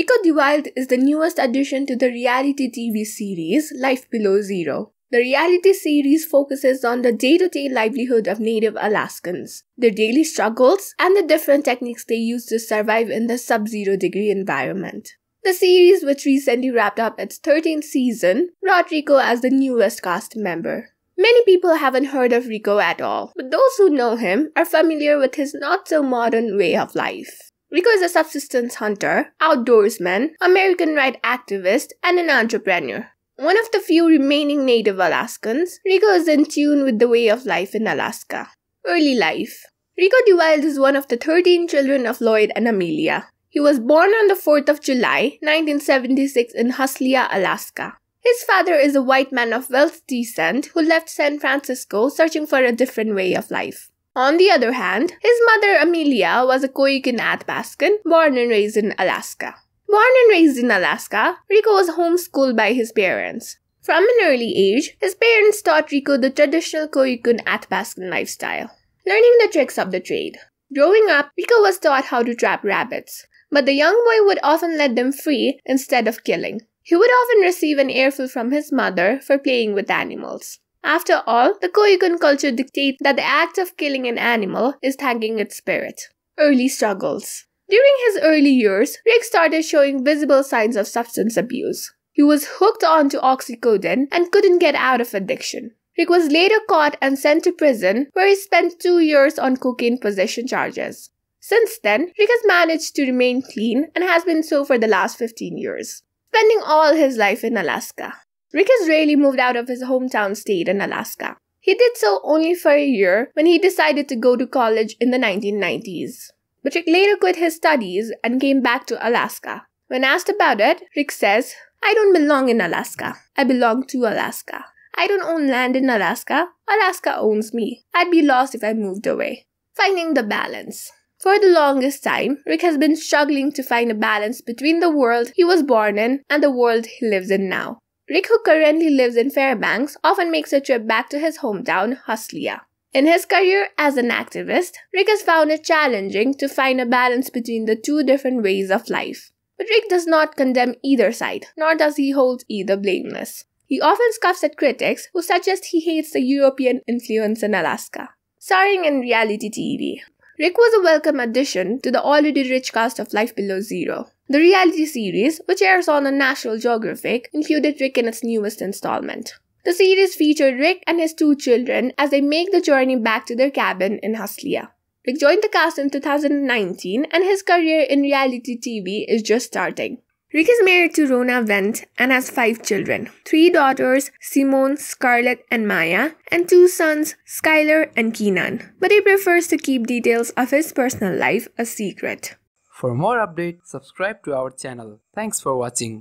Rico DeWild is the newest addition to the reality TV series Life Below Zero. The reality series focuses on the day to day livelihood of Native Alaskans, their daily struggles, and the different techniques they use to survive in the sub zero degree environment. The series, which recently wrapped up its 13th season, brought Rico as the newest cast member. Many people haven't heard of Rico at all, but those who know him are familiar with his not so modern way of life. Rico is a subsistence hunter, outdoorsman, American right activist, and an entrepreneur. One of the few remaining native Alaskans, Rico is in tune with the way of life in Alaska. Early life Rico DeWilde is one of the 13 children of Lloyd and Amelia. He was born on the 4th of July, 1976 in Huslia, Alaska. His father is a white man of Welsh descent who left San Francisco searching for a different way of life. On the other hand, his mother Amelia was a Koyukinat Baskin, born and raised in Alaska. Born and raised in Alaska, Rico was homeschooled by his parents. From an early age, his parents taught Rico the traditional Koyukun Athabaskan lifestyle, learning the tricks of the trade. Growing up, Rico was taught how to trap rabbits, but the young boy would often let them free instead of killing. He would often receive an earful from his mother for playing with animals. After all, the Koyukon culture dictates that the act of killing an animal is thanking its spirit. Early struggles. During his early years, Rick started showing visible signs of substance abuse. He was hooked onto oxycodone and couldn't get out of addiction. Rick was later caught and sent to prison, where he spent two years on cocaine possession charges. Since then, Rick has managed to remain clean and has been so for the last 15 years, spending all his life in Alaska. Rick Israeli moved out of his hometown state in Alaska. He did so only for a year when he decided to go to college in the 1990s. But Rick later quit his studies and came back to Alaska. When asked about it, Rick says, I don't belong in Alaska. I belong to Alaska. I don't own land in Alaska. Alaska owns me. I'd be lost if I moved away. Finding the balance. For the longest time, Rick has been struggling to find a balance between the world he was born in and the world he lives in now. Rick, who currently lives in Fairbanks, often makes a trip back to his hometown, Huslia. In his career as an activist, Rick has found it challenging to find a balance between the two different ways of life. But Rick does not condemn either side, nor does he hold either blameless. He often scoffs at critics who suggest he hates the European influence in Alaska. Starring in reality TV, Rick was a welcome addition to the already rich cast of Life Below Zero. The reality series, which airs on the National Geographic, included Rick in its newest installment. The series featured Rick and his two children as they make the journey back to their cabin in Huslia. Rick joined the cast in 2019 and his career in reality TV is just starting. Rick is married to Rona Vent and has five children three daughters, Simone, Scarlett, and Maya, and two sons, Skylar and Keenan. But he prefers to keep details of his personal life a secret. For more updates, subscribe to our channel. Thanks for watching.